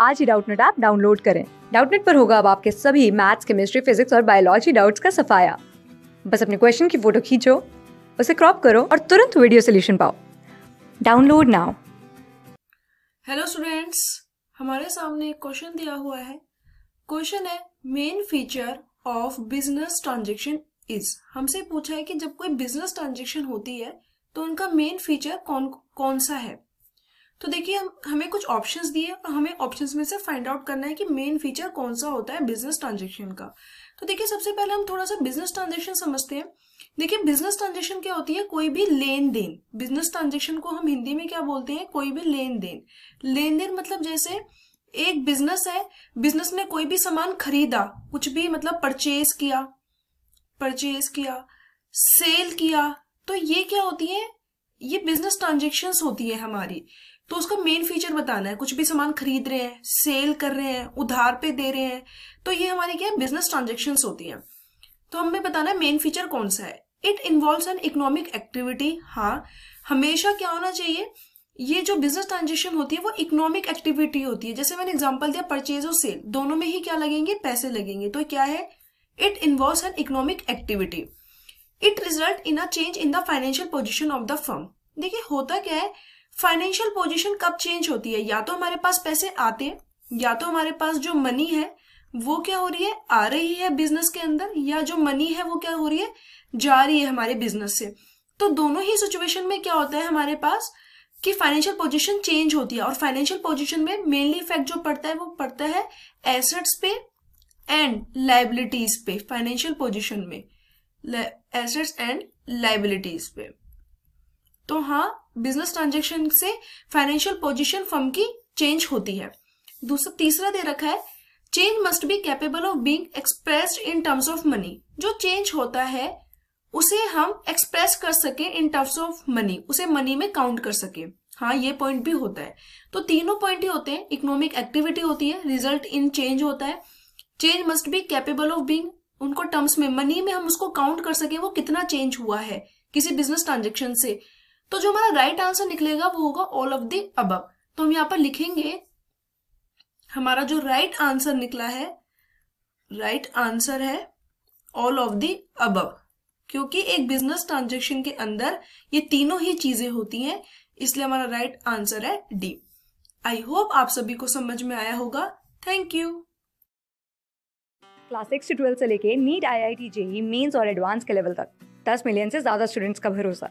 आज ही Doubtnut app download करें डाउटनेट पर होगा अब आपके सभी मैथ्स केमिस्ट्री फिजिक्स और बायोलॉजी डाउट्स का सफाया बस अपने क्वेश्चन की फोटो खींचो उसे क्रॉप करो और तुरंत वीडियो सोल्यूशन पाओ डाउनलोड नाउ हेलो स्टूडेंट्स हमारे सामने एक क्वेश्चन दिया हुआ है क्वेश्चन है main feature of business transaction is हमसे पूछा है कि जब कोई बिजनेस ट्रांजेक्शन होती है तो उनका मेन फीचर कौन कौन सा है तो देखिए हम हमें कुछ ऑप्शंस दिए और हमें ऑप्शंस में से फाइंड आउट करना है कि मेन फीचर कौन सा होता है बिजनेस ट्रांजेक्शन का तो देखिए सबसे पहले हम थोड़ा सा बिजनेस ट्रांजेक्शन समझते हैं देखिए बिजनेस ट्रांजेक्शन क्या होती है कोई भी लेन देन बिजनेस ट्रांजेक्शन को हम हिंदी में क्या बोलते हैं कोई भी लेन देन लेन देन मतलब जैसे एक बिजनेस है बिजनेस ने कोई भी सामान खरीदा कुछ भी मतलब परचेज किया परचेज किया सेल किया तो ये क्या होती है ये बिजनेस ट्रांजेक्शन होती है हमारी तो उसका मेन फीचर बताना है कुछ भी सामान खरीद रहे हैं सेल कर रहे हैं उधार पे दे रहे हैं तो ये हमारे क्या बिजनेस ट्रांजेक्शन होती है तो हमें बताना है मेन फीचर कौन सा है it involve an economic activity हाँ हमेशा क्या होना चाहिए ये जो बिजनेस ट्रांजेक्शन होती है वो इकोनॉमिक एक्टिविटी होती है जैसे मैंने एग्जाम्पल दिया परचेज और सेल दोनों में ही क्या लगेंगे पैसे लगेंगे तो क्या है it involve an economic activity it result in a change in the financial position of the firm देखिए होता क्या है फाइनेंशियल पोजीशन कब चेंज होती है या तो हमारे पास पैसे आते हैं या तो हमारे पास जो मनी है वो क्या हो रही है आ रही है बिजनेस के अंदर या जो मनी है वो क्या हो रही है जा रही है हमारे बिजनेस से तो दोनों ही सिचुएशन में क्या होता है हमारे पास कि फाइनेंशियल पोजीशन चेंज होती है और फाइनेंशियल पोजीशन में मेनली इफेक्ट जो पड़ता है वो पड़ता है एसेट्स पे एंड लाइबिलिटीज पे फाइनेंशियल पोजीशन में एसेट्स एंड लाइबिलिटीज पे तो हाँ बिजनेस ट्रांजेक्शन से फाइनेंशियल पोजिशन फर्म की चेंज होती है दूसरा तीसरा दे रखा है change must be capable of being express in terms of money जो चेंज होता है उसे हम एक्सप्रेस कर सके इन टर्म्स ऑफ मनी उसे मनी में काउंट कर सके हाँ ये पॉइंट भी होता है तो तीनों पॉइंट ही होते हैं इकोनॉमिक एक्टिविटी होती है रिजल्ट इन चेंज होता है change must be capable of being उनको टर्म्स में मनी में हम उसको काउंट कर सके वो कितना चेंज हुआ है किसी बिजनेस ट्रांजेक्शन से तो जो हमारा राइट आंसर निकलेगा वो होगा ऑल ऑफ दी अब तो हम यहाँ पर लिखेंगे हमारा जो राइट right आंसर निकला है राइट right आंसर है ऑल ऑफ दी अब क्योंकि एक बिजनेस ट्रांजेक्शन के अंदर ये तीनों ही चीजें होती हैं इसलिए हमारा राइट right आंसर है डी आई होप आप सभी को समझ में आया होगा thank you class six twelfth से लेके NEET I I T JEE Main और एडवांस के लेवल तक दस मिलियन से ज्यादा स्टूडेंट्स का भरोसा